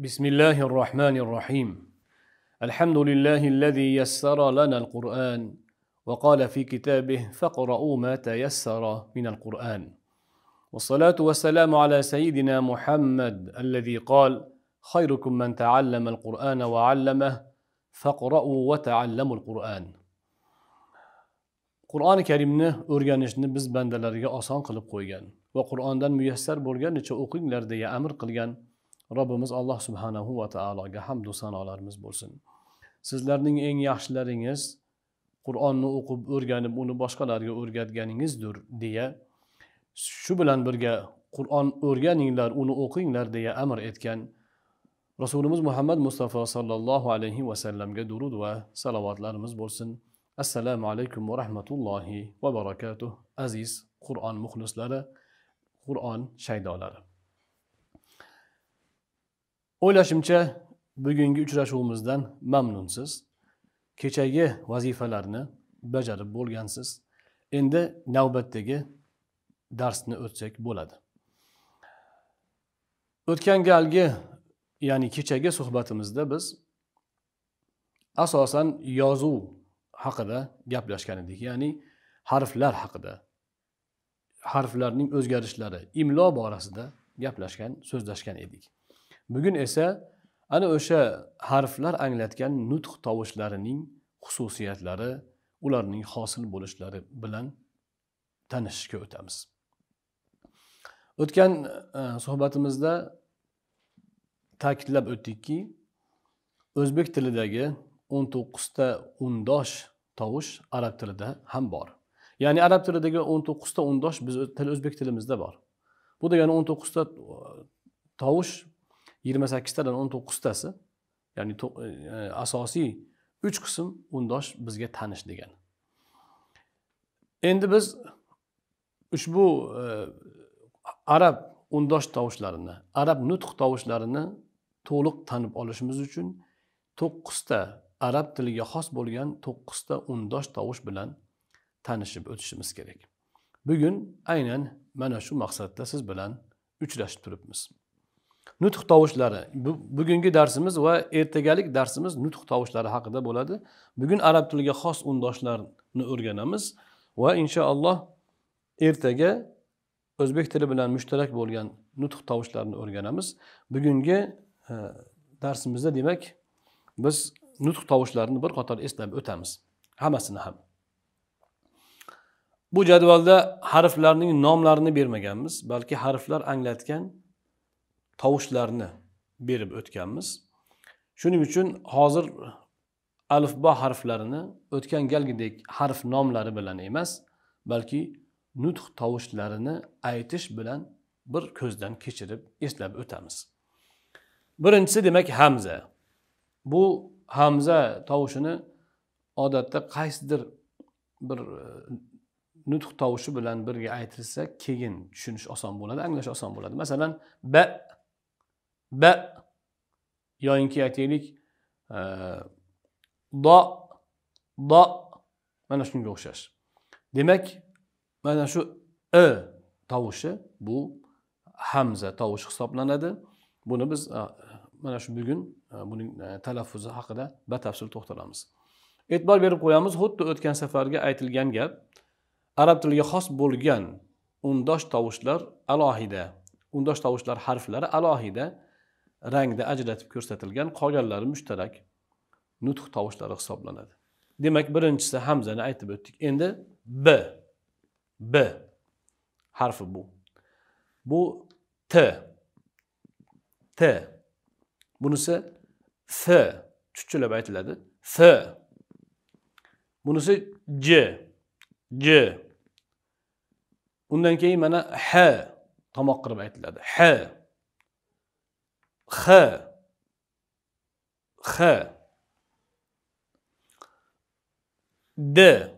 بسم الله الرحمن الرحيم الحمد لله الذي يسر لنا القرآن وقال في كتابه فقرأوا ما تيسر من القرآن والصلاة والسلام على سيدنا محمد الذي قال خيركم من تعلم القرآن وعلمه فاقرأوا وتعلموا القرآن qur'oni karimni o'rganishni biz bandalarga oson qilib qo'ygan va qur'ondan muyassar bo'lganicha o'qinglar deya أمر qilgan robbimiz alloh subhanahu va taologa hamdu sanolarimiz bo'lsin sizlarning eng yaxshilaringiz qur'onni o'qib o'rganib uni boshqalarga o'rgatganingizdir deya shu bilan birga qur'on o'rganinglar uni o'qinglar deya amr etgan rasulimiz muhammad mustafa sollallohu alayhi vasallamga durud va salovatlarimiz bo'lsin assalomu alaykum va rahmatullohi va barakatuh aziz qur'on muxlislari qur'on shaydolari o'ylashimcha bugungi uchrashuvimizdan mamnunsiz kechagi vazifalarni bajarib bo'lgansiz endi navbatdagi darsni o'tsak bo'ladi o'tgan galgi ya'ni kechagi suhbatimizda biz asosan yozuv haqida gaplashgan edik ya'ni harflar haqida harflarning o'zgarishlari imlo borasida gaplashgan so'zlashgan edik bugun esa ana o'sha harflar anglatgan nutq tovushlarining xususiyatlari ularning hosil bo'lishlari bilan tanishishga o'tamiz o'tgan e, suhbatimizda ta'kidlab o'tdikki o'zbek tilidagi o'n to'qqizta undosh tovush arab tilida ham bor ya'ni arab tilidagi o'n to'qqizta undosh biz til o'zbek tilimizda bor bu degani o'n to'qqizta e, tovush yigirma sakkiztadan o'n to'qqiztasi ya'ni e, e, asosiy uch qism undosh bizga tanish degan endi biz ushbu e, arab undosh tovushlarini arab nutq tovushlarini to'liq tanib olishimiz uchun to'qqizta arab tiliga xos bo'lgan to'qqizta undosh tovush bilan tanishib o'tishimiz kerak bugun aynan mana shu maqsadda siz bilan uchrashib turibmiz nutq tovushlari bugungi darsimiz va ertagalik darsimiz nutq tovushlari haqida bo'ladi bugun arab tiliga xos undoshlarni o'rganamiz va inshaalloh ertaga o'zbek tili bilan mushtarak bo'lgan nutq tovushlarini o'rganamiz bugungi e, darsimizda demak biz nutq tovushlarini bir qator eslab o'tamiz hammasini ham bu jadvalda harflarning nomlarini bermaganmiz balki harflar anglatgan tovushlarni berib o'tganmiz shuning uchun hozir alifbo harflarini o'tgan galgidek harf nomlari bilan emas balki nutq tovushlarini aytish bilan bir ko'zdan kechirib eslab o'tamiz birinchisi demak hamza bu hamza tovushini odatda qaysidir bir e, nutq tovushi bilan birga aytilsa keyin tushunish oson bo'ladi anglash oson bo'ladi masalan ba B yayınki eteylik e, da da mana shunga o'xshash demak mana shu i tovushi bu hamza tovushi hisoblanadi Bunu biz mana e, shu bugun e, buning e, talaffuzi haqida batafsil to'xtalamiz e'tibor berib qo'yamiz xuddi o'tgan safargi aytilgan gap arab tiliga xos bo'lgan undosh tovushlar alohida undosh tovushlar harflari alohida rangda ajratib ko'rsatilgan qolganlari mushtarak nutq tovushlari hisoblanadi demak birinchisi hamzani aytib o'tdik endi b b harfi bu bu t t bunisi f chuchchilab aytiladi f bunisi j j undan keyin mana h tomoq qilib aytiladi h H H D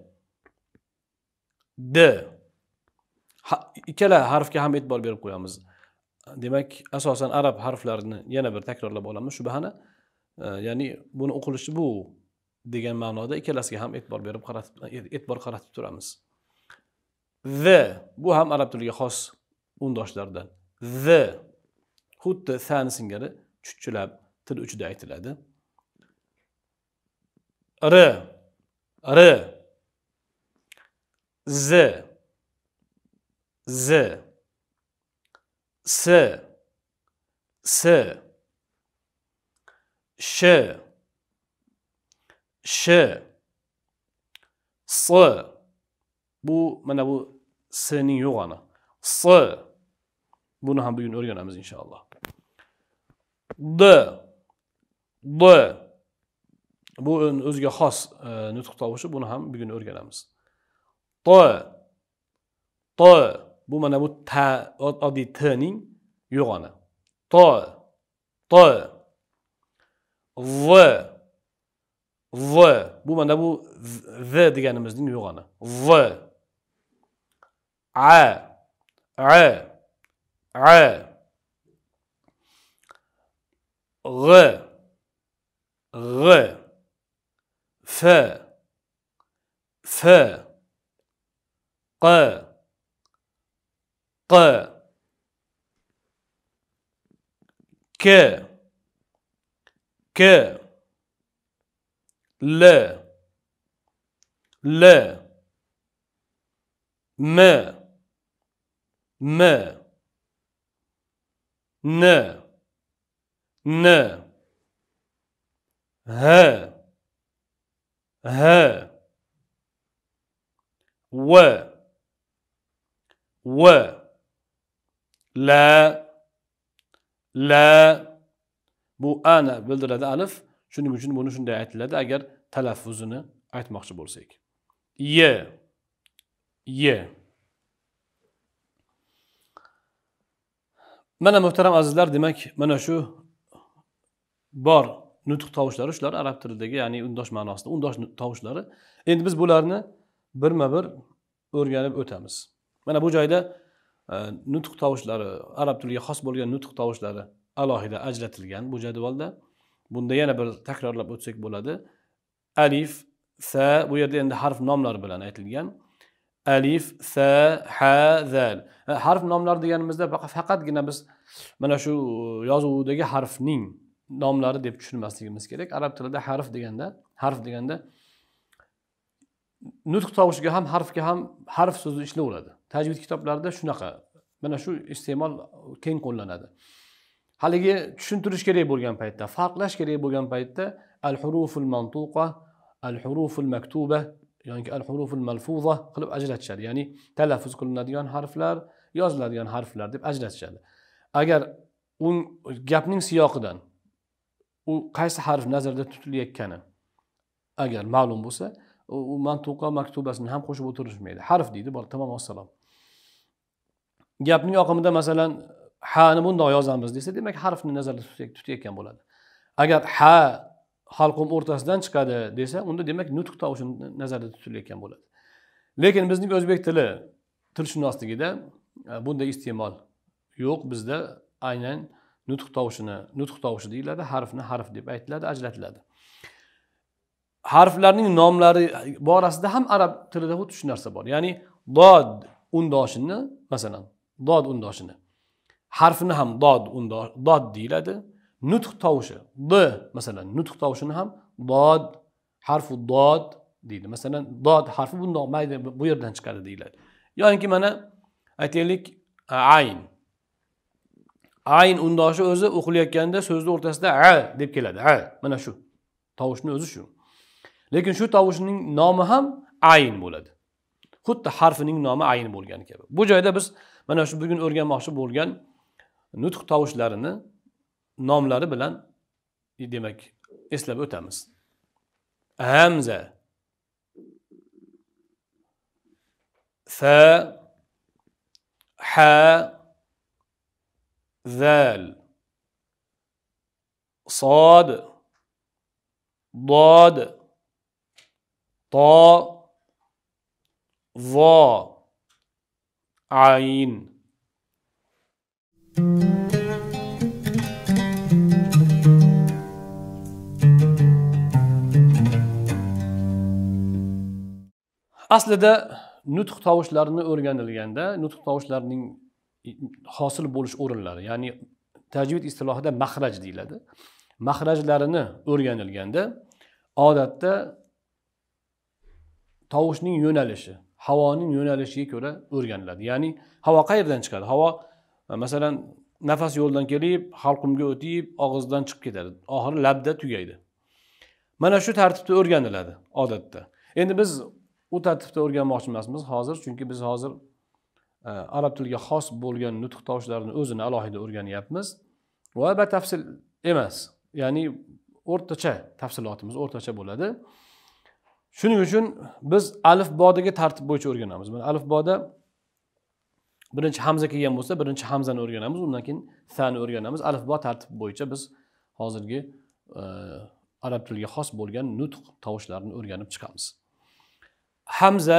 D ha, ikkala harfga ham e'tibor berib qo'yamiz demak asosan arab harflarini yana bir takrorlab olamiz shubhani e, ya'ni buni o'qilishi bu degan ma'noda ikkalasiga ham e'tibor berib qaratib e'tibor qaratib turamiz the bu ham arab tiliga xos undoshlardan the xuddi sani singari chuchchilab til uchida aytiladi r r z z s s Ş, Ş, s bu mana bu s'ning yo'g'oni s bunu ham bugun o'rganamiz inshaalloh d d bu o'ziga xos e, nutq tovushi buni ham bugun o'rganamiz t t bu mana bu ta oddiy tning yo'g'oni t t v v bu mana bu v deganimizning yo'g'oni v a a a غ غ ف ف ق ق ك ك ل ل م م ن N H H W W L, L. Bu ana bildiradi alif. Shuning uchun buni shunday aytiladi agar talaffuzini aytmoqchi bo'lsak. Y Y Mana muhtaram azizlar, demak, mana şu. bor nutq tovushlari shular arab tilidagi ya'ni undosh ma'nosida undosh tovushlari endi biz bularni birma bir o'rganib o'tamiz mana bu joyda e, nutq tovushlari arab tiliga xos bo'lgan nutq tovushlari alohida ajratilgan bu jadvalda bunda yana bir takrorlab o'tsak bo'ladi alif sa bu yerda endi harf nomlar bilan aytilgan alif sa ha zal e, harf nomlar deganimizda faqatgina biz mana shu e, yozuvdagi harfning nomlari deb tushunmasligimiz kerak arab tilida harf deganda harf deganda nutq tovushiga ham harfga ham harf so'zi ishlaveradi tajvid kitoblarida shunaqa mana shu iste'mol keng qo'llanadi haligi tushuntirish kerak bo'lgan paytda farqlash kerak bo'lgan paytda al huruful mantuqa al huruful maktuba yoki al huruful malfuza qilib ajratishadi ya'ni talaffuz qilinadigan harflar yoziladigan harflar deb ajratishadi agar u gapning siyoqidan u qaysi harf nazarda tutilayotgani agar ma'lum bo'lsa u mantuqa maktubasini ham qo'shib o'tirishmaydi harf deydi tamom vassalom gapning oqimida masalan hani bundoq yozamiz desa demak harfni nazarda tutayotgan bo'ladi agar ha halqum o'rtasidan chiqadi desa unda demak nutq tovushi nazarda tutilayotgan bo'ladi lekin bizning o'zbek tili tilshunosligida e, bunday iste'mol yo'q bizda aynan nutq tovushini nutq tovushi deyiladi harfni harf deb aytiladi ajratiladi harflarning nomlari borasida ham arab tilida xuddi shu narsa bor ya'ni dod undoshini masalan dod undoshini harfni ham dod dod deyiladi nutq tovushi d masalan nutq tovushini ham dod harfu dod deydi masalan dod harfi bundoq mayda bu yerdan chiqadi deyiladi yoki mana aytaylik ayn ayn undoshi o'zi o'qilayotganda so'zni o'rtasida a deb keladi a mana shu tovushni o'zi shu lekin shu tovushning nomi ham ayn bo'ladi xuddi harfining nomi ayn bo'lgani kabi bu joyda biz mana shu bugun o'rganmoqchi bo'lgan nutq tovushlarini nomlari bilan demak eslab o'tamiz hamza fa ha ذال صاد ضاد طاء ظا عين aslida nutq tovushlarini o'rganilganda nutq tovushlarining hosil bo'lish o'rinlari ya'ni tajvid istilohida mahraj deyiladi mahrajlarini o'rganilganda odatda tovushning yo'nalishi havoning yo'nalishiga ko'ra o'rganiladi ya'ni havo qayerdan chiqadi havo masalan nafas yo'ldan kelib halqumga o'tib og'izdan chiqib ketadi oxiri labda tugaydi mana shu tartibda o'rganiladi odatda endi biz u tartibda o'rganmoqchi emasmiz hozir chunki biz hozir arab tiliga xos bo'lgan nutq tovushlarini o'zini alohida o'rganyapmiz va batafsil emas ya'ni o'rtacha tafsilotimiz o'rtacha bo'ladi shuning uchun biz alifbodagi tartib bo'yicha o'rganamiz mana alifboda birinchi hamza kelgan bo'lsa birinchi hamzani o'rganamiz undan keyin sani o'rganamiz alifbo tartibi bo'yicha biz hozirgi e, arab tiliga xos bo'lgan nutq tovushlarini o'rganib chiqamiz hamza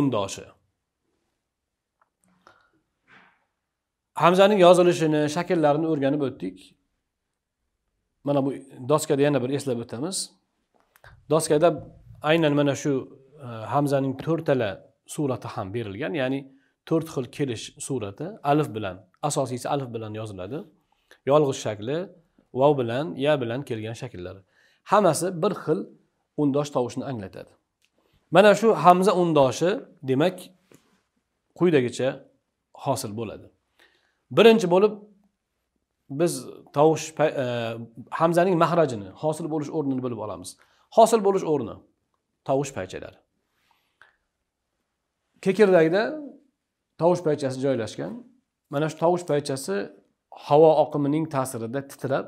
undoshi hamzaning yozilishini shakllarini o'rganib o'tdik mana bu doskada yana bir eslab o'tamiz doskada aynan mana shu e, hamzaning to'rtala surati ham berilgan ya'ni to'rt xil kelish surati alif bilan asosiysi alif bilan yoziladi yolg'iz shakli vav bilan ya bilan kelgan shakllari hammasi bir xil undosh tovushni anglatadi mana shu hamza undoshi demak quyidagicha hosil bo'ladi birinchi bo'lib biz tovush e, hamzaning mahrajini hosil bo'lish o'rnini bilib olamiz hosil bo'lish o'rni tovush paychalari kekirdagida tovush paychasi joylashgan mana shu tovush paychasi havo oqimining ta'sirida titrab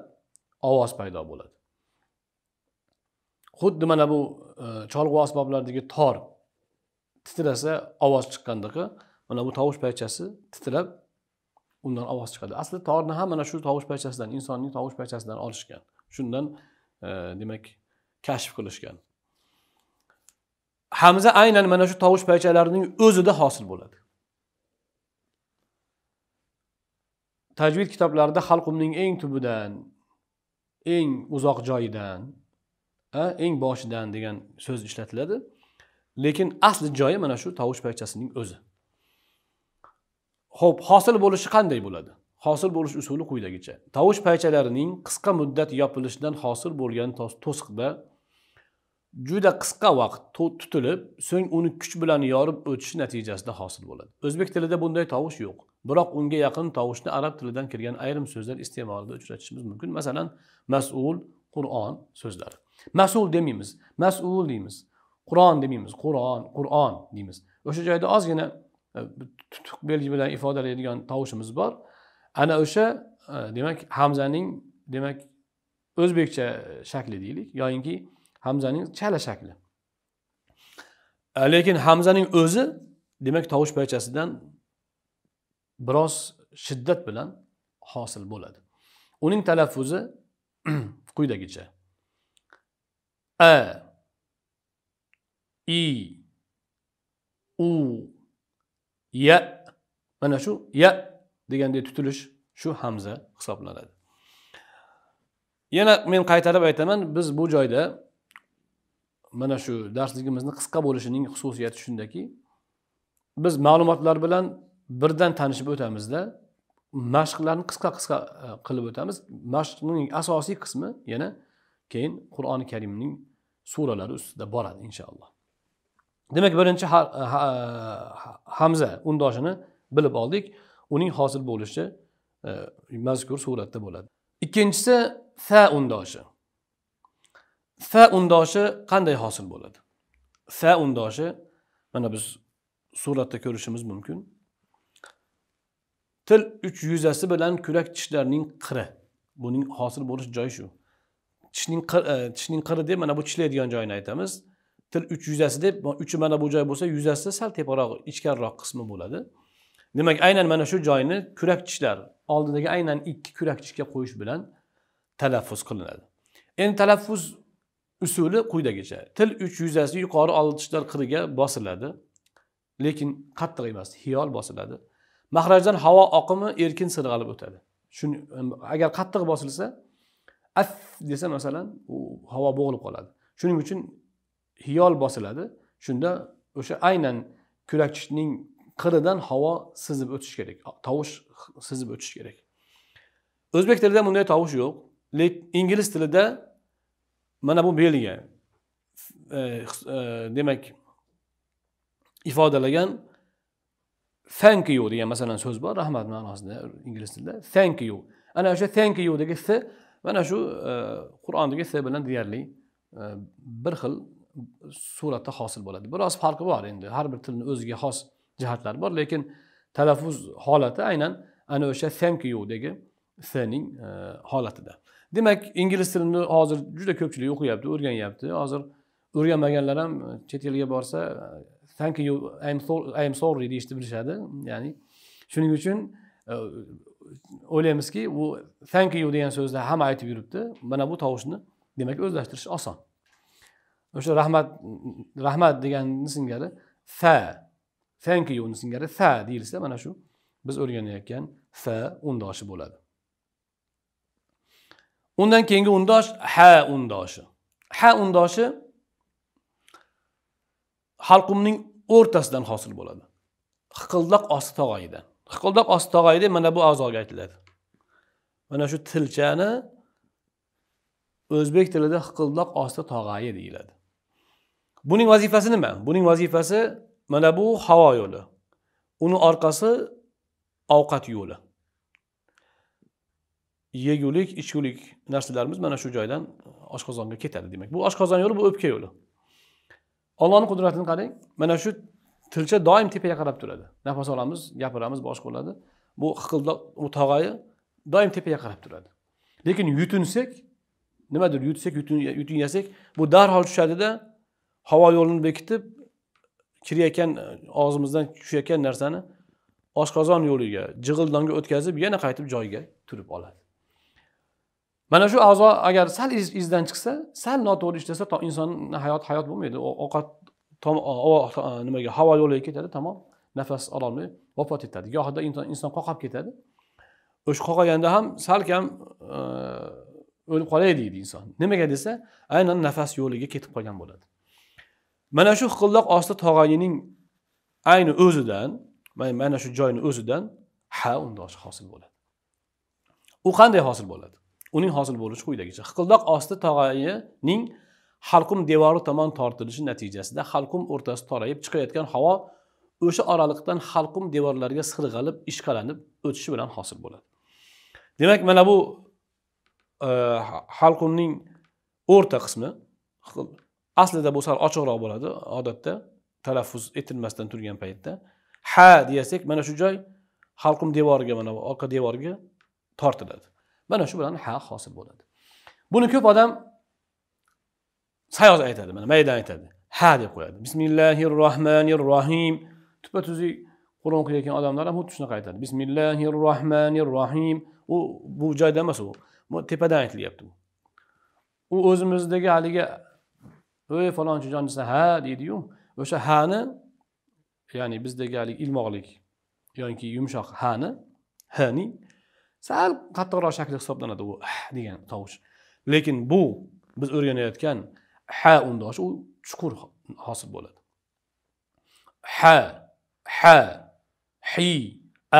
ovoz paydo bo'ladi xuddi mana bu e, cholg'u asboblaridagi tor titrasa ovoz chiqqandaqa mana bu tovush paychasi titrab undan ovoz chiqadi asli torni ham mana shu tovush parchasidan insonning tovush parchasidan olishgan shundan e, demak kashf qilishgan hamza aynan mana shu tovush paychalarining o'zida hosil bo'ladi tajvid kitoblarida xalqumning eng tubidan eng uzoq joyidan eng boshidan degan so'z ishlatiladi lekin asli joyi mana shu tovush paychasining o'zi ho'p hosil bo'lishi qanday bo'ladi hosil bo'lish usuli quyidagicha tovush paychalarining qisqa muddat yopilishidan hosil bo'lgan to'siqda juda qisqa vaqt tutilib so'ng uni kuch bilan yorib o'tish natijasida hosil bo'ladi o'zbek tilida bunday tovush yo'q biroq unga yaqin tovushni arab tilidan kirgan ayrim so'zlar iste'molida uchratishimiz mumkin masalan mas'ul qur'on so'zlari mas'ul demaymiz mas'ul deymiz qur'on demaymiz qur'on qur'on deymiz o'sha joyda ozgina Э, tutuq belgi bilan ifodalaydigan tovushimiz bor ana o'sha e, demak hamzaning demak o'zbekcha shakli deylik yoyinki hamzaning chala shakli e, lekin hamzaning o'zi demak tovush paychasidan biroz shiddat bilan hosil bo'ladi uning talaffuzi quyidagicha a i u ya mana shu ya degandek tutilish shu hamza hisoblanadi yana men qaytarib aytaman biz bu joyda mana shu darsligimizni qisqa bo'lishining xususiyati shundaki biz ma'lumotlar bilan birdan tanishib o'tamizda mashqlarni qisqa qisqa e, qilib o'tamiz mashqning asosiy qismi yana keyin qur'oni karimning suralari ustida boradi inshaalloh demak birinchi hamza undoshini bilib oldik uning hosil bo'lishi e, mazkur suratda bo'ladi ikkinchisi fa undoshi fa undoshi qanday hosil bo'ladi fa undoshi mana biz suratda ko'rishimiz mumkin til uch yuzasi bilan kurak tishlarning qiri buning hosil bo'lish joyi shu tishning e, tishning qiri deb mana bu tishlaydigan joyini aytamiz til uch yuzasi deb uchi mana bu joy bo'lsa yuzasi sal teparoq ichkariroq qismi bo'ladi demak aynan mana shu joyni kurak tishlar oldidagi aynan ikki kurak tishga qo'yish bilan talaffuz qilinadi endi talaffuz usuli quyidagicha til uch yuzasi yuqori oldi tishlar qiriga bosiladi lekin qattiq emas hiyol bosiladi mahrajdan havo oqimi erkin sirg'alib o'tadi shuni agar qattiq bosilsa af desa masalan u havo bo'g'ilib qoladi shuning uchun hiyol bosiladi shunda o'sha aynan kurakchining qiridan havo sizib o'tishi kerak tovush sizib o'tishi kerak o'zbek tilida bunday tovush yo'q lekin ingliz tilida mana bu belgi e, e, demak ifodalagan thank you degan masalan so'z bor rahmat ma'nosida ingliz tilida thank you ana o'sha thank youdagi f mana shu e, qur'ondagi s bilan deyarli bir xil suratda hosil bo'ladi biroz farqi bor endi har bir tilni o'ziga xos jihatlari bor lekin talaffuz holati aynan ana o'sha thank youdagi ning e, holatida demak ingliz tilini hozir juda ko'pchilik o'qiyapti o'rganyapti hozir o'rganmaganlar ham e, chet elga borsa e, thank you i am sorry deyishni bilishadi ya'ni shuning uchun o'ylaymizki bu thank you degan so'zni hamma aytib yuribdi mana bu tovushni demak o'zlashtirish oson o'sha rahmat rahmat deganni singari fa thank youni singari fa deyilsa mana shu biz o'rganayotgan fa undoshi bo'ladi undan keyingi undosh ha undoshi ha undoshi halqumning o'rtasidan hosil bo'ladi hiqildoq osti tog'oyidan hiqildoq osti tog'oyida mana bu a'zoga aytiladi mana shu tilchani o'zbek tilida hiqildoq osti tog'ayi deyiladi buning vazifasi nima buning vazifasi mana bu havo yo'li uni orqasi ovqat yo'li yegulik ichgulik narsalarimiz mana shu joydan oshqozonga ketadi demak bu oshqozon yo'li bu o'pka yo'li ollohni qudratini qarang mana shu tilcha doim tepaga qarab turadi nafas olamiz gapiramiz bosh bo'ladi bu hiqildoq u tog'ayi doim tepaga qarab turadi lekin yutunsak nimadir yutsak yutun yasak bu darhol tushadida havo yo'lini bekitib kirayotgan e, og'zimizdan tushayotgan narsani oshqozon yo'liga jig'ildonga o'tkazib yana qaytib joyiga turib oladi mana shu a'zo agar sal izdan chiqsa sal noto'g'ri ishlasa insonni hayoti hayot bo'lmaydi ovqat nimaga havo yo'liga ketadi tamom nafas ololmay vafot etadi gohida inson qoqab ketadi o'sha qoqaganda ham salkam e, o'lib qolay deydi inson nimaga desa aynan nafas yo'liga ketib qolgan bo'ladi mana shu hiqilloq osti tog'ayining ayni o'zidan mana shu joyni o'zidan ha undoshi hosil bo'ladi u qanday hosil bo'ladi uning hosil bo'lishi quyidagicha hiqildoq osti tog'ayining halqum devori tomon tortilishi natijasida halqum o'rtasi torayib chiqayotgan havo o'sha oraliqdan halqum devorlarga sirg'alib ishqalanib o'tishi bilan hosil bo'ladi demak mana bu e, halqumning o'rta qismi aslida bu sal ochiqroq bo'ladi odatda talaffuz etilmasdan turgan paytda ha deyasak mana shu joy halqum devoriga mana bu orqa devorga tortiladi mana shu bilan ha hosil bo'ladi buni ko'p odam sayoz aytadi mana maydan aytadi ha deb qo'yadi bismillahi rohmanir rohim tuppa tuzuk qur'on o'qiyotgan odamlar ham xuddi shunaqa aytadi bismillahi rohmanir rohim u bu joyda emas u tepadan aytilyapti u u o'zimizdagi haligi ey jon desa ha deydiyu o'sha hani ya'ni bizdagi haligi ilmoqlik yoki yumshoq hani haning sal qattiqroq shakli hisoblanadi u ah degan tovush lekin bu biz o'rganayotgan ha undosh u chuqur hosil bo'ladi ha ha hi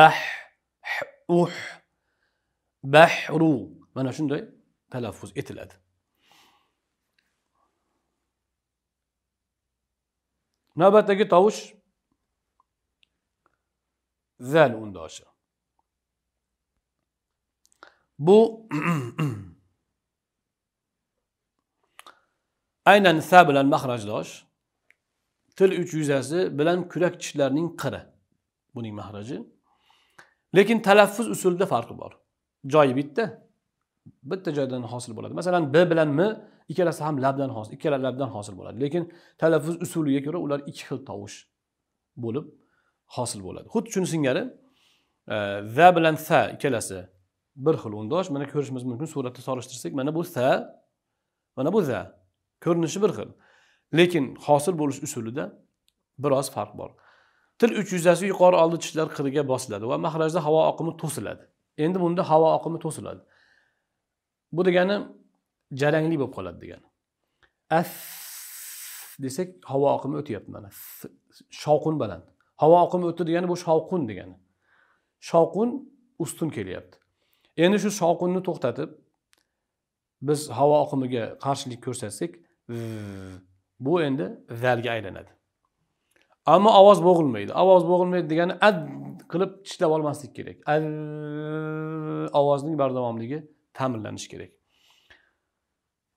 ah uh bahru mana shunday talaffuz etiladi Nöbetteki tavuş zel undaşı. Bu aynen sa mahrajdaş, mahrajdosh. Til uch yuzasi bilan kurak tishlarning qiri. Buning mahraji. Lekin talaffuz usulida farqi bor. Joyi bitta. Bitta joydan hosil bo'ladi. Masalan, b bilan m ikkalasi ham labdan hosil ikkala labdan hosil bo'ladi lekin talaffuz usuliga ko'ra ular ikki xil tovush bo'lib hosil bo'ladi xuddi shuni singari za e, bilan sa ikkalasi bir xil o'ndosh mana ko'rishimiz mumkin suratda solishtirsak mana bu sa mana bu za ko'rinishi bir xil lekin hosil bo'lish usulida biroz farq bor til uch yuzasi yuqori oldi tishlar qiriga bosiladi va mahrajda havo oqimi to'siladi endi bunda havo oqimi to'siladi bu degani jarangli bo'lib qoladi degani as desak havo oqimi o'tyapti mana shovqin baland havo oqimi o'tdi degani bu shovqin degani shovqin ustun kelyapti endi shu shovqinni to'xtatib biz havo oqimiga qarshilik ko'rsatsak bu endi zalga aylanadi ammo ovoz bo'g'ilmaydi ovoz bo'g'ilmaydi degani ad qilib tishlab olmaslik kerak ovozning bardavomligi ta'minlanishi kerak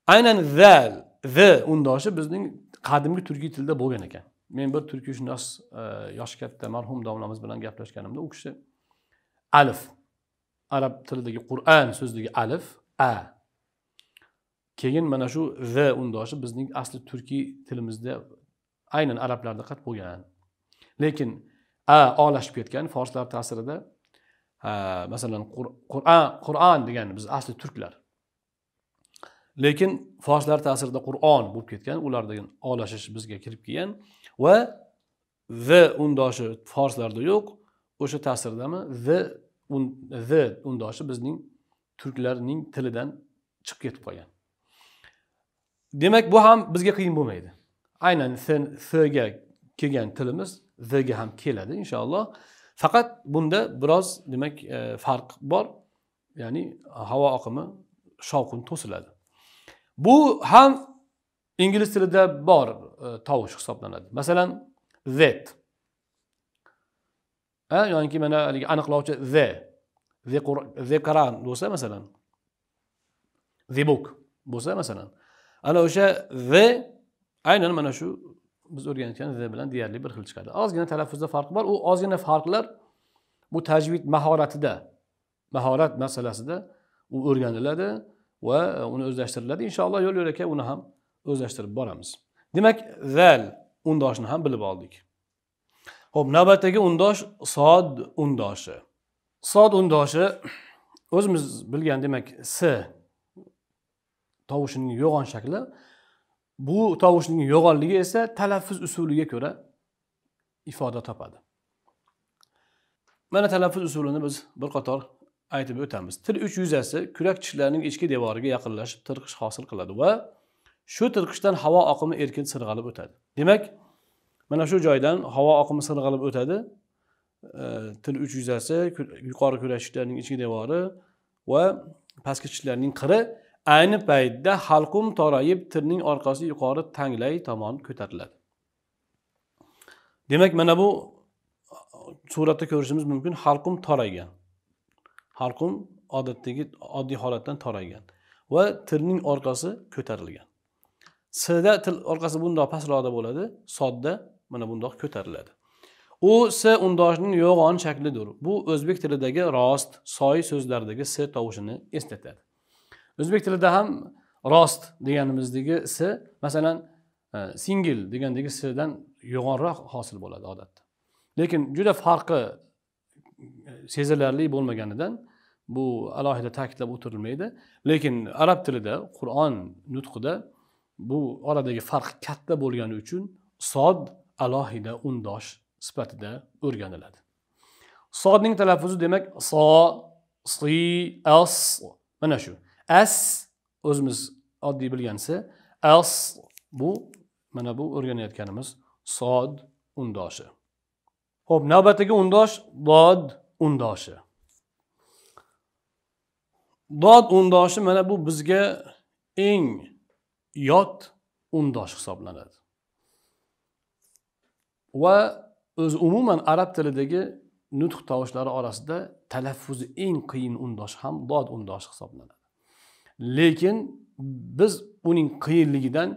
aynan zal the undoshi bizning qadimgi turkiy tilda bo'lgan ekan men bir turkishunos e, yoshi katta marhum domlamiz bilan gaplashganimda u kishi alif arab tilidagi qur'an so'zidagi alif a keyin mana shu v undoshi bizning asli turkiy tilimizda aynan arablarda qat bo'lgan lekin a olashib ketgan forslar ta'sirida e, masalan qur'on qur'on degan biz asli turklar lekin forslar ta'sirida qur'on bo'lib ketgan ular degan olashish bizga kirib kelgan va v undoshi forslarda yo'q o'sha ta'sirdami v v undoshi bizning turklarning tilidan chiqib ketib qolgan demak bu ham bizga qiyin bo'lmaydi aynan fga kelgan tilimiz vga ham keladi inshaalloh faqat bunda biroz demak e, farq bor ya'ni havo oqimi shovqin to'siladi Bu ham ingliz tilida bor e, tovush hisoblanadi. Masalan, that. Ha, yoki mana haligi aniqlovchi the. The, the Quran bo'lsa masalan, the book bo'lsa masalan, ana o'sha the aynan mana shu biz o'rganayotgan the bilan deyarli bir xil chiqadi. Ozgina talaffuzda farq bor. U ozgina farqlar bu tajvid mahoratida, mahorat masalasida u o'rganiladi. va e, uni o'zlashtiriladi inshaalloh yo'l yo'lakay uni ham o'zlashtirib boramiz demak zal undoshni ham bilib oldik ho'p navbatdagi undosh sod undoshi sod undoshi o'zimiz bilgan demak s tovushining yo'g'on shakli bu tovushning yo'g'onligi esa talaffuz usuliga ko'ra ifoda topadi mana talaffuz usulini biz bir qator aytib o'tamiz til uch yuzasi kurak tishlarining ichki devoriga yaqinlashib tirqish hosil qiladi va shu tirqishdan havo oqimi erkin sirg'alib o'tadi demak mana shu joydan havo oqimi sirg'alib o'tadi til uch yuzasi yuqori kurak tishlarining ichki devori va pastki tishlarning qiri ayni paytda halqum torayib tilning orqasi yuqori tanglay tomon ko'tariladi demak mana bu suratda ko'rishimiz mumkin halqum toraygan halqum odatdagi oddiy holatdan toraygan va tilning orqasi ko'tarilgan sda til orqasi bundoq pastroqda bo'ladi sodda mana bundoq ko'tariladi u s undoshning yo'g'on shaklidir bu o'zbek tilidagi rost soy so'zlaridagi s tovushini eslatadi o'zbek tilida ham rost deganimizdagi s masalan e, singil degandagi sdan yo'g'onroq hosil bo'ladi odatda lekin juda farqi sezilarli bo'lmaganidan bu alohida ta'kidlab o'tirilmaydi lekin arab tilida qur'on nutqida bu oradagi farq katta bo'lgani uchun sod alohida undosh sifatida o'rganiladi sodning talaffuzi demak so si as mana shu as o'zimiz oddiy bilgansa as bu mana bu o'rganayotganimiz sod undoshi ho'p navbatdagi undosh dod undoshi dod undoshi mana bu bizga eng yot undosh hisoblanadi va o'zi umuman arab tilidagi nutq tovushlari orasida talaffuzi eng qiyin undosh ham dod undoshi hisoblanadi lekin biz uning qiyinligidan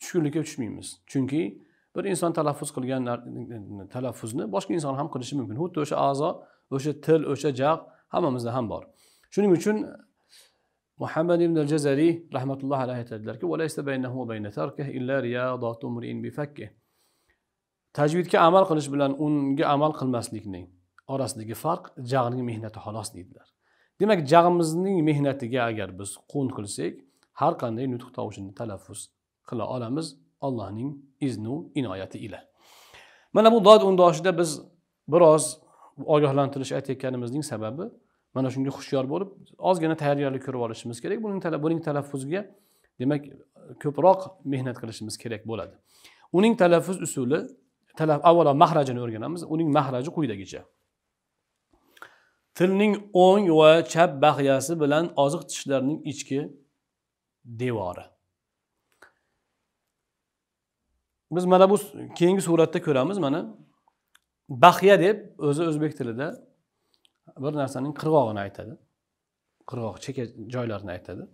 tushkunlikka tushmaymiz chunki bir inson talaffuz qilgan talaffuzni boshqa inson ham qilishi mumkin xuddi o'sha a'zo o'sha til o'sha jag' hammamizda ham bor shuning uchun muhammad ibn al jazariy rahmatulloh alayhi aytadilarki tajvidga amal qilish bilan unga amal qilmaslikning orasidagi farq jag'ning mehnati xolos deydilar demak jag'imizning mehnatiga agar biz qun qilsak har qanday nutq tovushini talaffuz qila olamiz allohning iznu inoyati ila mana bu dod undoshida biz biroz ogohlantirish aytayotganimizning sababi mana shunga hushyor bo'lib ozgina tayyorgarlik ko'rib olishimiz kerak buning buning talaffuziga demak ko'proq mehnat qilishimiz kerak bo'ladi uning talaffuz usuli avvalo mahrajini o'rganamiz uning mahraji quyidagicha tilning o'ng va chap baxyasi bilan oziq tishlarning ichki devori biz mana bu keyingi suratda ko'ramiz mana baxya deb o'zi o'zbek tilida bir narsaning qirg'og'ini aytadi qirg'oq cheka joylarini aytadi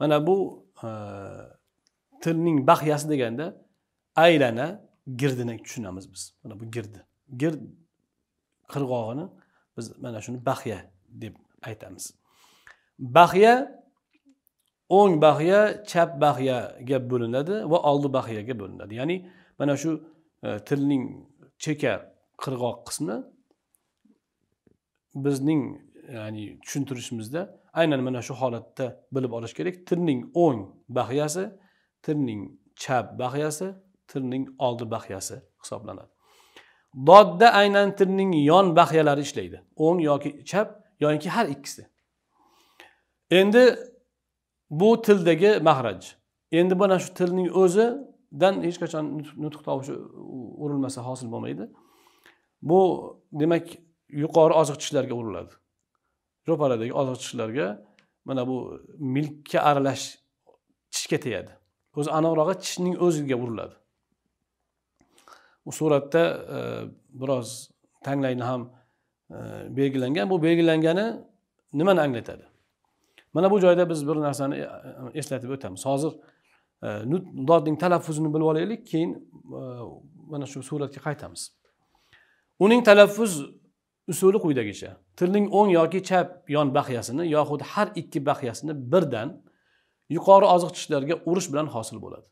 mana bu e, tilning baxyasi deganda aylana girdini tushunamiz biz mana bu girdi gird qirg'og'ini biz mana shuni baxya deb aytamiz baxya o'ng bahya chap bahyaga bo'linadi va oldi bahyaga bo'linadi ya'ni mana shu e, tilning cheka qirg'oq qismi bizning ya'ni tushuntirishimizda aynan mana shu holatda bilib olish kerak tilning o'ng bahyasi tilning chap bahyasi tilning oldi bahyasi hisoblanadi dodda aynan tilning yon bahyalari ishlaydi o'ng yoki chap yoki har ikkisi endi bu tildagi mahraj endi mana shu tilning o'zidan hech qachon nutq tovushi urilmasa hosil bo'lmaydi bu demak yuqori oziq tishlarga uriladi ro'paradagi oziq tishlarga mana bu milkka aralash tishga tegadi o'zi aniqrog'i tishning o'ziga uriladi u suratda e, biroz tanglayni ham e, belgilangan bu belgilangani nimani anglatadi mana bu joyda biz bir narsani e, e, eslatib o'tamiz hozir e, nodning talaffuzini bilib olaylik keyin mana shu suratga qaytamiz uning talaffuz usuli quyidagicha tilning o'ng yoki chap yon baxyasini yoxud har ikki baxyasini birdan yuqori oziq tishlarga urish bilan hosil bo'ladi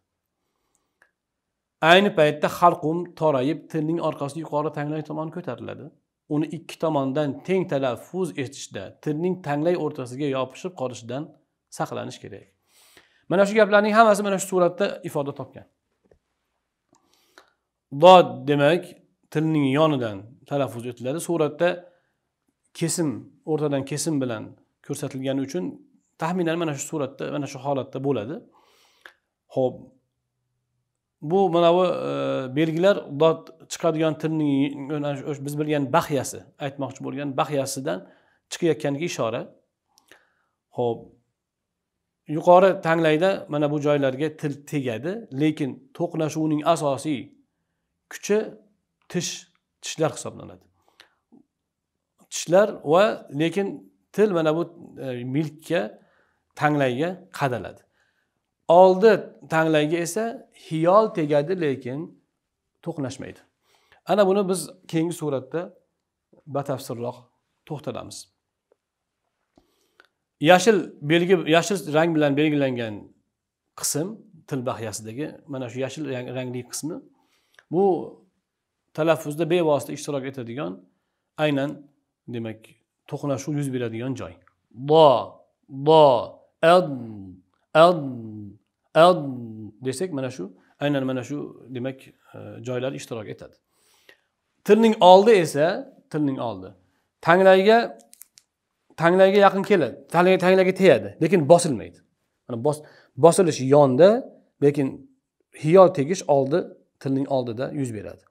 ayni paytda halqum torayib tilning orqasi yuqori tanglay tomon ko'tariladi uni ikki tomondan teng talaffuz etishda tilning tanglay o'rtasiga yopishib qolishidan saqlanish kerak mana shu gaplarning hammasi mana shu suratda ifoda topgan dod demak tilning yonidan talaffuz etiladi suratda kesim o'rtadan kesim bilan ko'rsatilgani uchun taxminan mana shu suratda mana shu holatda bo'ladi ho'p bu manavi e, belgilar dot chiqadigan tilning biz bilgan baxyasi aytmoqchi bo'lgan baxyasidan chiqayotganiga ishora ho'p yuqori tanglayda mana bu joylarga til tegadi lekin to'qnashuvning asosiy kuchi tish tishlar hisoblanadi tishlar va lekin til mana bu e, milkka tanglayga qadaladi oldi tanglayga esa hiyol tegadi lekin to'qnashmaydi ana buni biz keyingi suratda batafsilroq to'xtalamiz yashil belgi yashil rang bilan belgilangan qism til bahiyasidagi mana shu yashil rangli qismi bu talaffuzda bevosita ishtirok etadigan aynan demak to'qnashuv yuz beradigan joy do do ad ad ad desak mana shu aynan mana shu demak e, joylar ishtirok etadi tilning oldi esa tilning oldi tanglayga tanglayga yaqin keladi tanglayga tegadi lekin bosilmaydi mana bosilish yonda lekin hiyo tegish oldi tilning oldida yuz beradi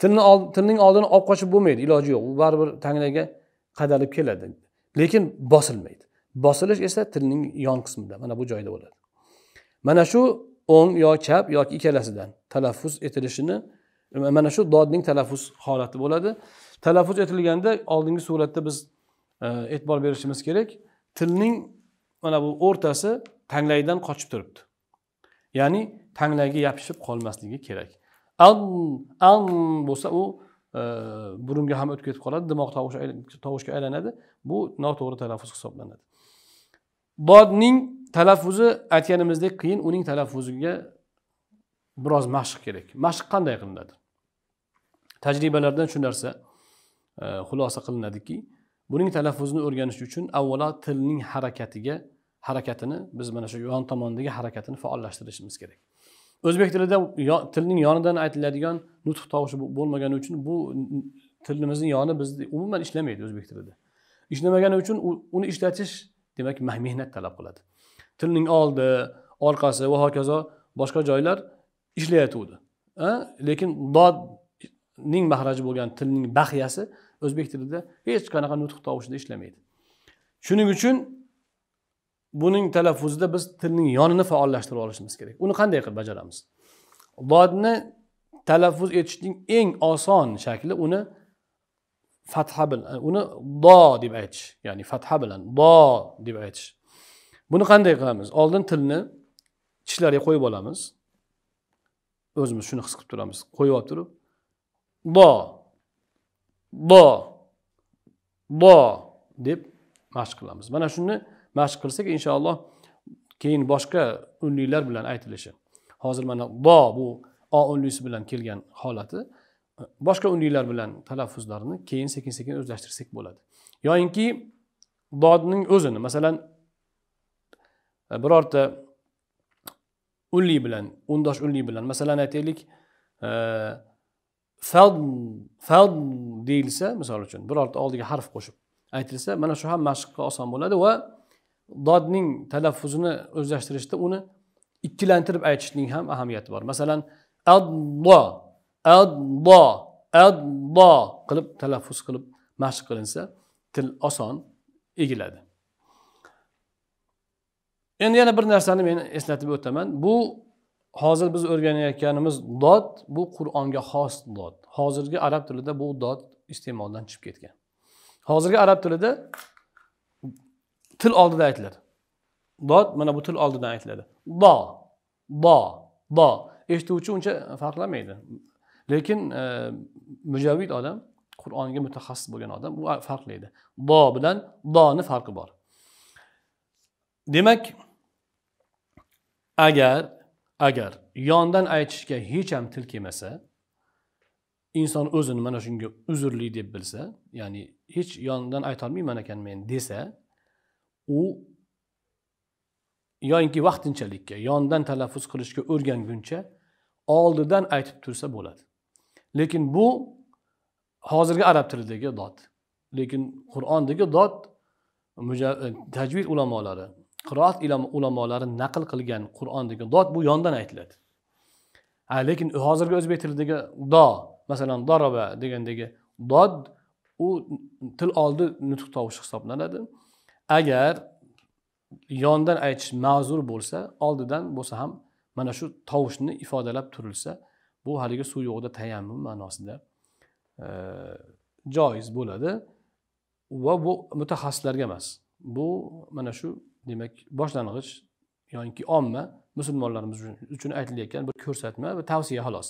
tilni tilning oldini olib qochib bo'lmaydi iloji yo'q u baribir tanglayga qadalib keladi lekin bosilmaydi bosilish esa tilning yon qismida mana bu joyda bo'ladi mana shu o'ng yo chap yoki ikkalasidan talaffuz etilishini mana shu dodning talaffuz holati bo'ladi talaffuz etilganda oldingi suratda biz e, e'tibor berishimiz kerak tilning mana bu o'rtasi tanglaydan qochib turibdi ya'ni tanglayga yapishib qolmasligi kerak an an bo'lsa u e, burunga ham o'tib ketib qoladi dimoq tovushga aylanadi bu noto'g'ri talaffuz hisoblanadi dodning talaffuzi aytganimizdek qiyin uning talaffuziga biroz mashq kerak mashq qanday qilinadi tajribalardan shu narsa e, xulosa qilinadiki buning talaffuzini o'rganish uchun avvalo tilning harakatiga harakatini biz mana shu yon tomondagi harakatini faollashtirishimiz kerak o'zbek tilida tilning yonidan aytiladigan nutq tovushi bo'lmagani uchun bu tilimizni yoni bizda umuman ishlamaydi o'zbek tilida ishlamagani uchun uni ishlatish demak mehnat talab qiladi tilning oldi orqasi va hokazo boshqa joylar ishlayotgandi lekin dodning mahraji bo'lgan tilning baxyasi o'zbek tilida hech qanaqa nutq tovushida ishlamaydi shuning uchun buning talaffuzida biz tilning yonini faollashtirib olishimiz kerak uni qanday qilib bajaramiz dodni talaffuz etishning eng oson shakli uni fatha bilan e, uni do deb aytish ya'ni fatha bilan do deb aytish buni qanday qilamiz oldin tilni tishlarga qo'yib olamiz o'zimiz shuni his qilib turamiz qo'yib olib turib do do do deb mashq qilamiz mana shuni mashq qilsak inshaalloh keyin boshqa unliklar bilan aytilishi hozir mana do bu o unlisi bilan kelgan holati boshqa unliklar bilan talaffuzlarni keyin sekin sekin o'zlashtirsak bo'ladi yoyinki dodning o'zini masalan e, birorta unli bilan undosh unli bilan masalan aytaylik fad e, fad deyilsa misol uchun birorta oldiga harf qo'shib aytilsa mana shu ham mashqqa oson bo'ladi va dodning talaffuzini o'zlashtirishda uni ikkilantirib aytishning ham ahamiyati bor masalan adlo addo addo qilib talaffuz qilib mashq qilinsa til oson egiladi endi yana bir narsani men eslatib o'taman bu hozir biz o'rganayotganimiz dod bu qur'onga xos dod hozirgi arab tilida bu dod iste'moldan chiqib ketgan hozirgi arab tilida til oldida aytiladi dod mana bu til oldidan aytiladi do do do eshituvchi uncha farqlamaydi lekin e, mujavid odam qur'onga mutaxassis bo'lgan odam u farqlaydi do bilan doni farqi bor demak agar agar yondan aytishga hech ham til kelmasa inson o'zini mana shunga uzrli deb bilsa ya'ni hech yondan aytolmayman ekan men desa u yoyinki vaqtinchalikka yondan talaffuz qilishga o'rganguncha oldidan aytib tursa bo'ladi lekin bu hozirgi arab tilidagi dod lekin qur'ondagi dod e, tajvid ulamolari qiroat ulamolari naql qilgan qur'ondagi dod bu yondan aytiladi lekin hozirgi o'zbek tilidagi do masalan doroba degandagi dod u til oldi nutq tovushi hisoblanadi agar yondan aytish ma'zur bo'lsa oldidan bo'lsa ham mana shu tovushni ifodalab turilsa bu haligi suv yo'qda tayammum ma'nosida e, joiz bo'ladi va bu mutaxassislarga emas bu mana shu demak boshlang'ich yoinki omma musulmonlarimiz uchun aytilayotgan bir ko'rsatma va tavsiya xolos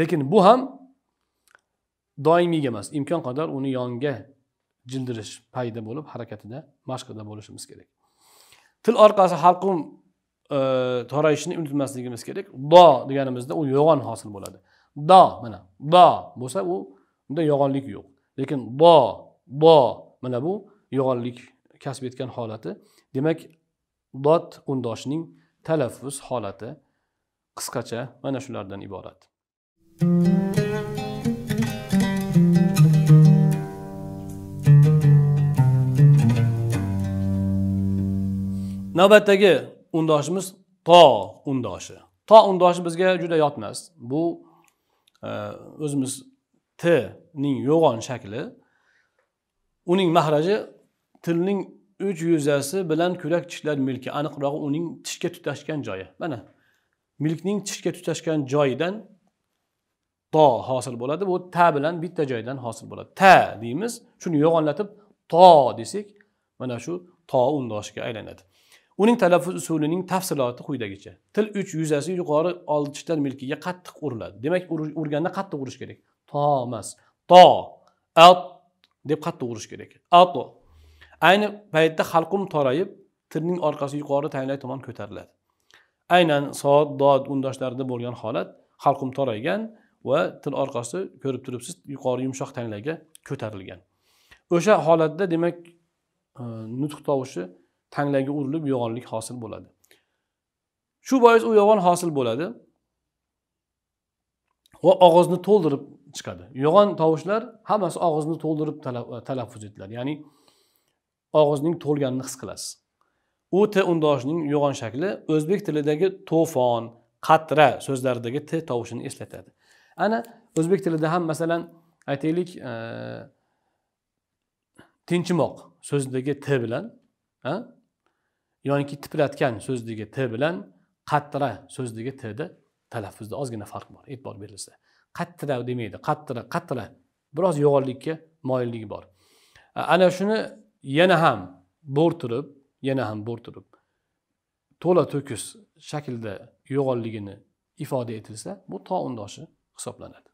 lekin bu ham doimiyga emas imkon qadar uni yonga jildirish payida bo'lib harakatida mashqida bo'lishimiz kerak til orqasi halqum E, torayishni unutmasligimiz kerak do deganimizda u yo'g'on hosil bo'ladi do mana do bo'lsa u unda yo'g'onlik yo'q lekin do do mana bu yo'g'onlik kasb etgan holati demak dot undoshning talaffuz holati qisqacha mana shulardan iborat navbatdagi undoshimiz to undoshi to undoshi bizga juda yotmas bu e, o'zimiz t ning yo'g'on shakli uning mahraji tilning uch yuzasi bilan kurak tishlar milki aniqrog'i uning tishga tutashgan joyi mana milkning tishga tutashgan joyidan to hosil bo'ladi bu ta bilan bitta joydan hosil bo'ladi ta deymiz shuni yo'g'onlatib to desak mana shu to undoshiga aylanadi uning talaffuz usulining tafsiloti quyidagicha til uch yuzasi yuqori oltishdan milkiga qattiq uriladi demak urganda qattiq urish kerak to emas to at deb qattiq urish kerak ato ayni paytda halqum torayib tilning orqasi yuqori tanglay tomon ko'tariladi aynan soat dod undoshlarida bo'lgan holat halqum toraygan va til orqasi ko'rib turibsiz yuqori yumshoq tanglayga ko'tarilgan o'sha holatda demak e, nutq tovushi tanglarga urilib yo'g'onlik hosil bo'ladi shu bois u yo'g'on hosil bo'ladi va og'izni to'ldirib chiqadi yo'g'on tovushlar hammasi og'izni to'ldirib talaffuz etiladi ya'ni og'izning to'lganini his qilasiz u t undoshining yo'g'on shakli o'zbek tilidagi to'fon qatra so'zlaridagi t tovushini eslatadi ana o'zbek tilida ham masalan aytaylik e, tinchimoq so'zidagi t bilan yoki tipratgan so'zdagi t bilan qattira so'zdagi tda talaffuzda ozgina farq bor e'tibor berilsa qattira demaydi qattira qattira biroz yo'g'onlikka moyilligi bor ana shuni yana ham bo'rtirib yana ham bo'rtirib to'la to'kis shaklda yo'g'onligini ifoda etilsa bu to undoshi hisoblanadi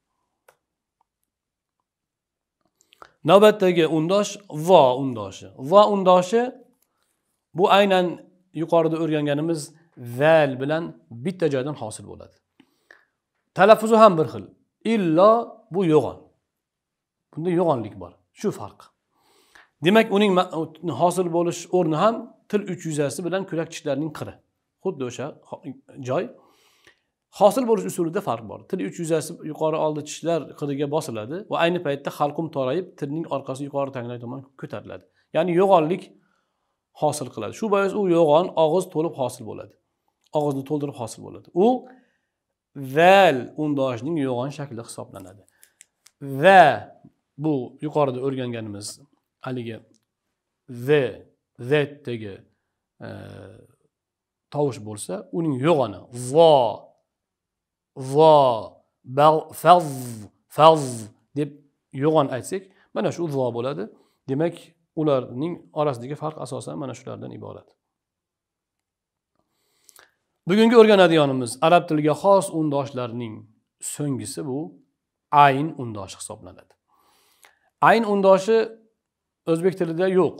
navbatdagi undosh vo undoshi vo undoshi bu aynan yuqorida o'rganganimiz zal bilan bitta joydan hosil bo'ladi talaffuzi ham bir xil illo bu yo'g'on bunda yo'g'onlik bor shu farq demak uning hosil bo'lish o'rni ham til uch yuzasi bilan kurak tishlarining qiri xuddi o'sha joy hosil bo'lish usulida farq bor til uch yuzasi yuqori oldi tishlar qiriga bosiladi va ayni paytda halqum torayib tilning orqasi yuqori tanglay tomon ko'tariladi ya'ni yo'g'onlik hosil qiladi shu bois u yo'g'on og'iz to'lib hosil bo'ladi og'izni to'ldirib hosil bo'ladi u val undoshning yo'g'on shakli hisoblanadi va bu yuqorida o'rganganimiz haligi v zdagi e, tovush bo'lsa uning yo'g'oni vo vo faz faz deb yo'g'on aytsak mana shu vo bo'ladi demak ularning orasidagi farq asosan mana shulardan iborat bugungi o'rganadiganimiz arab tiliga xos undoshlarning so'nggisi bu ayn undoshi hisoblanadi ayn undoshi o'zbek tilida yo'q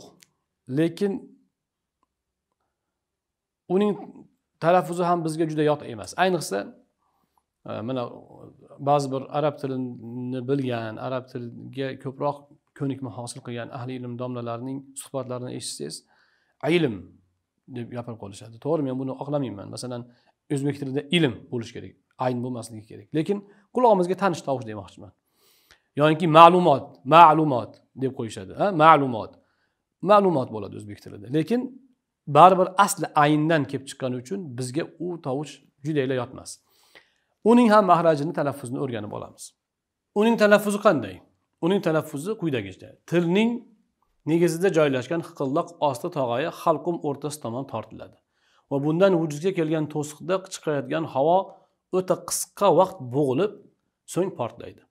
lekin uning talaffuzi ham bizga juda yot emas ayniqsa e, mana e, ba'zi bir arab tilini bilgan arab tiliga ko'proq ko'nikma hosil qilgan ahli ilm domlalarning suhbatlarini eshitsangiz ilm deb gapirib qolishadi to'g'ri men buni oqlamayman masalan o'zbek tilida ilm bo'lishi kerak ayn bo'lmasligi kerak lekin qulog'imizga tanish tovush demoqchiman yoki ma'lumot ma'lumot deb qo'yishadi ma'lumot ma'lumot bo'ladi o'zbek tilida lekin baribir asli ayndan kelib chiqqani uchun bizga u tovush judayla yotmas uning ham mahrajini talaffuzini o'rganib olamiz uning talaffuzi qanday uning talaffuzi quyidagicha tilning negizida joylashgan hiqildoq osti tog'oyi halqum o'rtasi tomon tortiladi va bundan vujudga kelgan to'siqda chiqayotgan havo o'ta qisqa vaqt bo'g'ilib so'ng portlaydi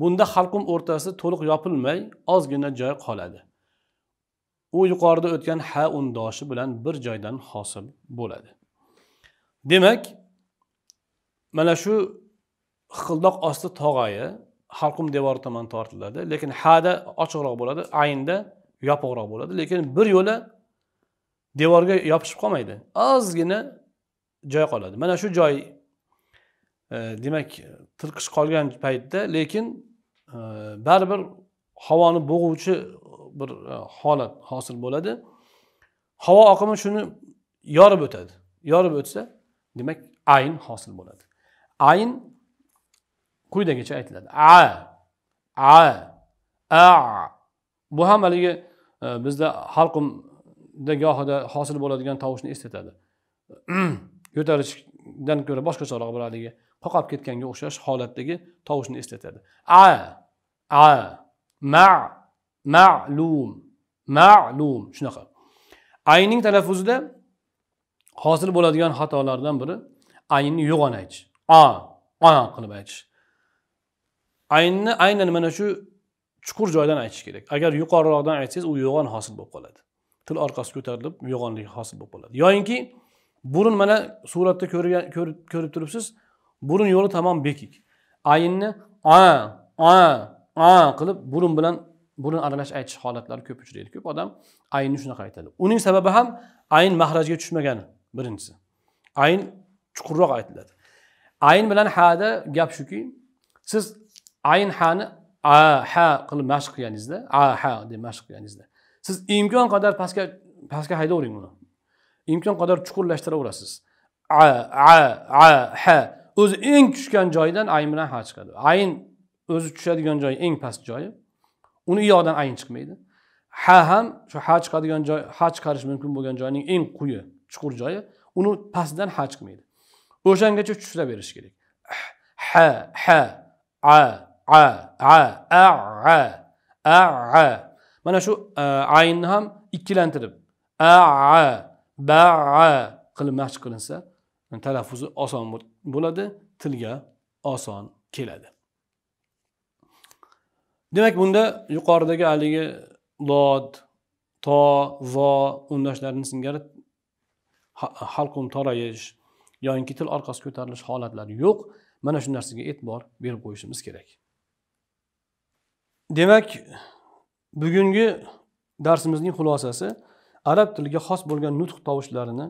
bunda halqum o'rtasi to'liq yopilmay ozgina joy qoladi u yuqorida o'tgan ha undoshi bilan bir joydan hosil bo'ladi demak mana shu hiqildoq osti tog'ayi halqum devori tomon tortiladi lekin hada ochiqroq bo'ladi aynda yopiqroq bo'ladi lekin bir yo'la devorga yopishib qolmaydi ozgina joy qoladi mana shu joy e, demak tirqish qolgan paytda lekin e, baribir havoni bo'g'uvchi bir e, holat hosil bo'ladi havo oqimi shuni yorib o'tadi yorib o'tsa demak ayn hosil bo'ladi ayn quyidagicha aytiladi a a a bu ham haligi e, bizda halqumda gohida hosil bo'ladigan tovushni eslatadi ko'tarishdan ko'ra boshqacharoq bir haligi qoqab ketganga o'xshash holatdagi tovushni eslatadi a a ma ma'lum ma'lum shunaqa ayning talaffuzida hosil bo'ladigan xatolardan biri aynni yo'g'on aytish a a qilib aytish aynni aynan mana shu chuqur joydan aytish kerak agar yuqoriroqdan aytsangiz u yo'g'on hosil bo'lib qoladi til orqasi ko'tarilib yo'g'onlik hosil bo'lib qoladi yoyinki burun mana suratda ko'rgan ko'rib turibsiz burun yo'li tamom bekik aynni a a a qilib burun bilan burun aralash aytish holatlari ko'p uchraydi ko'p odam aynni shunaqa aytadi uning sababi ham ayn mahrajga tushmagani birinchisi ayn chuqurroq aytiladi ayn bilan hada gap shuki siz ayn hani a ha qilib mashq qilganingizda a ha deb mashq qilganingizda siz imkon qadar pastga pastga haydavering uni imkon qadar chuqurlashtiraverasiz a a a ha o'zi eng tushgan joyidan ayn bilan ha chiqadi ayn o'zi tushadigan joyi eng past joyi uni u yoqdan ayn chiqmaydi ha ham shu ha chiqadigan joy ha chiqarish mumkin bo'lgan joyning eng quyi chuqur joyi uni pastdan ha chiqmaydi o'shangacha tushiraverish kerak ha ha a a a a a a a mana shu e, aynni ham ikkilantirib a a ba a qilib mashq qilinsa talaffuzi oson bo'ladi tilga oson keladi demak bunda yuqoridagi haligi lod to vo undashlarni singari halqum torayish yoki til orqasi ko'tarilish holatlari yo'q mana shu narsaga e'tibor berib qo'yishimiz kerak demak bugungi darsimizning xulosasi arab tiliga xos bo'lgan nutq tovushlarini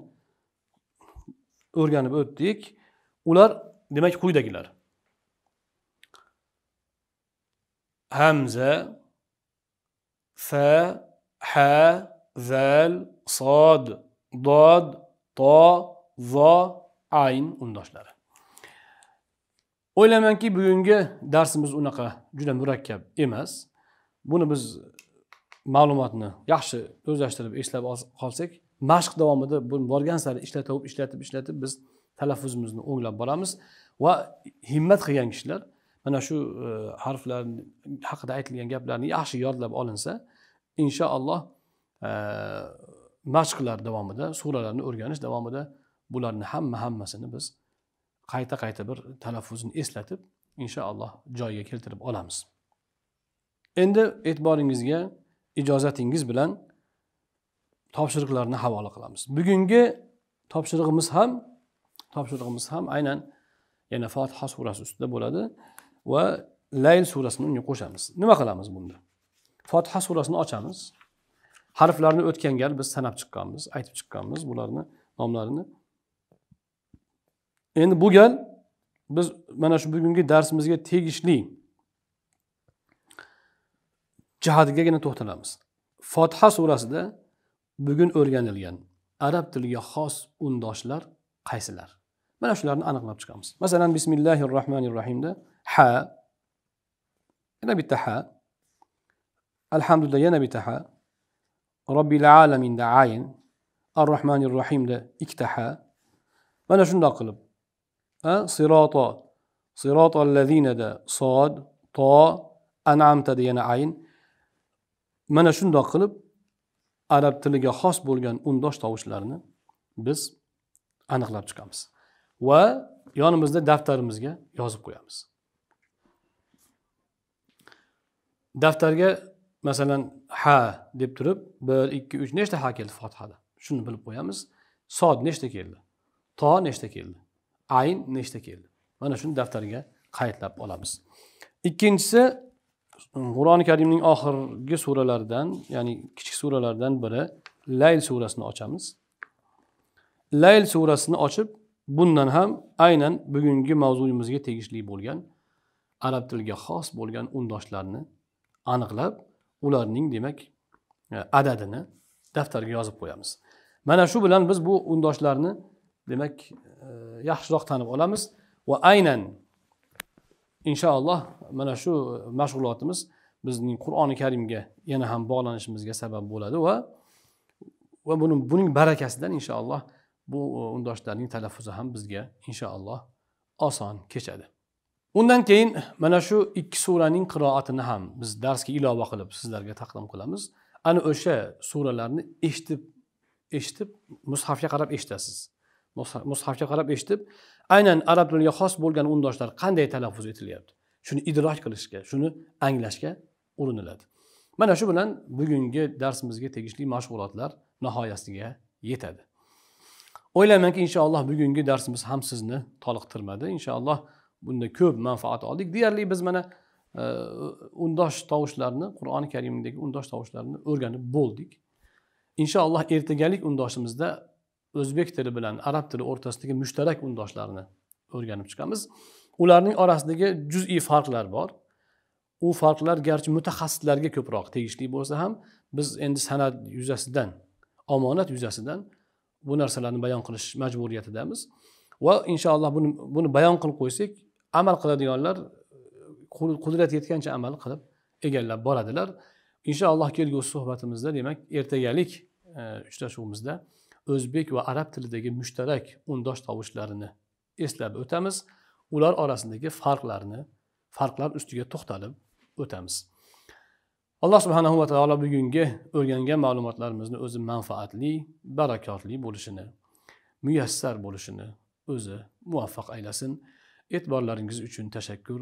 o'rganib o'tdik ular demak quyidagilar hamza fa ha zal sod dod to zo ayn undoshlari o'ylaymanki bugungi darsimiz unaqa juda murakkab emas buni biz ma'lumotni yaxshi o'zlashtirib eslab qolsak mashq davomida bu borgan sari ishlatib ishlatib ishlatib biz talaffuzimizni o'nglab boramiz va himmat qilgan kishilar mana shu e, harflar haqida aytilgan gaplarni yaxshi yodlab olinsa inshaalloh e, mashqlar davomida suralarni o'rganish davomida bularni hamma hammasini biz qayta qayta bir talaffuzini eslatib inshaalloh joyiga keltirib olamiz endi e'tiboringizga ijozatingiz bilan topshiriqlarni havola qilamiz bugungi topshirig'imiz ham topshirig'imiz ham aynan yana fotiha surasi ustida bo'ladi va layl surasini unga qo'shamiz nima qilamiz bunda fotiha surasini ochamiz harflarni o'tgan gal biz sanab chiqqanmiz aytib chiqqanmiz bularni nomlarini endi bu gal biz mana shu bugungi darsimizga tegishli jihatigagina to'xtalamiz fotiha surasida bugun o'rganilgan arab tiliga xos undoshlar qaysilar mana shularni aniqlab chiqamiz masalan bismillahi rohmanir rohimda ha yana bitta ha alhamdulillah yana bitta ha robbil alaminda ayn ar rohmanir rohimda ikkita ha mana shundoq qilib siroto siroto allazinada sod to anamta degani ayn mana shundoq qilib arab tiliga xos bo'lgan undosh tovushlarni biz aniqlab chiqamiz va yonimizda daftarimizga yozib qo'yamiz daftarga masalan ha deb turib bir ikki uch nechta ha keldi fotihada shuni bilib qo'yamiz sod nechta keldi to nechta keldi ayn nechta keldi mana shuni daftarga qaydlab olamiz ikkinchisi qur'oni karimning oxirgi suralaridan ya'ni kichik suralardan biri layl surasini ochamiz layl surasini ochib bundan ham aynan bugungi mavzuyimizga tegishli bo'lgan arab tiliga xos bo'lgan undoshlarni aniqlab ularning demak e, adadini daftarga yozib qo'yamiz mana shu bilan biz bu undoshlarni demak e, yaxshiroq tanib olamiz va aynan inshaalloh mana shu mashg'ulotimiz bizning qur'oni karimga yana ham bog'lanishimizga sabab bo'ladi va va buni buning barakasidan inshaalloh bu e, undoshlarning talaffuzi ham bizga inshaalloh oson kechadi undan keyin mana shu ikki suraning qiroatini ham biz darsga ilova qilib sizlarga taqdim qilamiz ana o'sha suralarni eshitib eshitib mushafga qarab eshitasiz mushafga qarab eshitib aynan arab tiliga xos bo'lgan undoshlar qanday talaffuz etilyapti shuni idrok qilishga shuni anglashga uriniladi mana shu bilan bugungi darsimizga tegishli mashg'ulotlar nihoyasiga yetadi o'ylaymanki inshaalloh bugungi darsimiz ham sizni toliqtirmadi inshaalloh bunda ko'p manfaat oldik deyarli biz mana e, undosh tovushlarni qur'oni karimdagi undosh tovushlarni o'rganib bo'ldik inshaalloh ertagalik undoshimizda o'zbek tili bilan arab tili o'rtasidagi mushtarak undoshlarni o'rganib chiqamiz ularning orasidagi juziy farqlar bor u farqlar garchi mutaxassislarga ko'proq tegishli bo'lsa ham biz endi san'at yuzasidan omonat yuzasidan bu narsalarni bayon qilish majburiyatidamiz va inshaalloh buni buni bayon qilib qo'ysak amal qiladiganlar qudrat yetgancha amal qilib egallab boradilar inshaalloh kelgusi suhbatimizda demak ertagalik e, uchrashuvimizda o'zbek va arab tilidagi mushtarak undosh tovushlarini eslab o'tamiz ular orasidagi farqlarni farqlar ustiga to'xtalib o'tamiz alloh subhanahu va taolo bugungi o'rgangan ma'lumotlarimizni o'zi manfaatli barakotli bo'lishini muyassar bo'lishini o'zi muvaffaq aylasin e'tiborlaringiz uchun tashakkur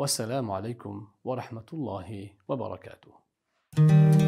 vassalomu alaykum va rahmatullohi va barakatuh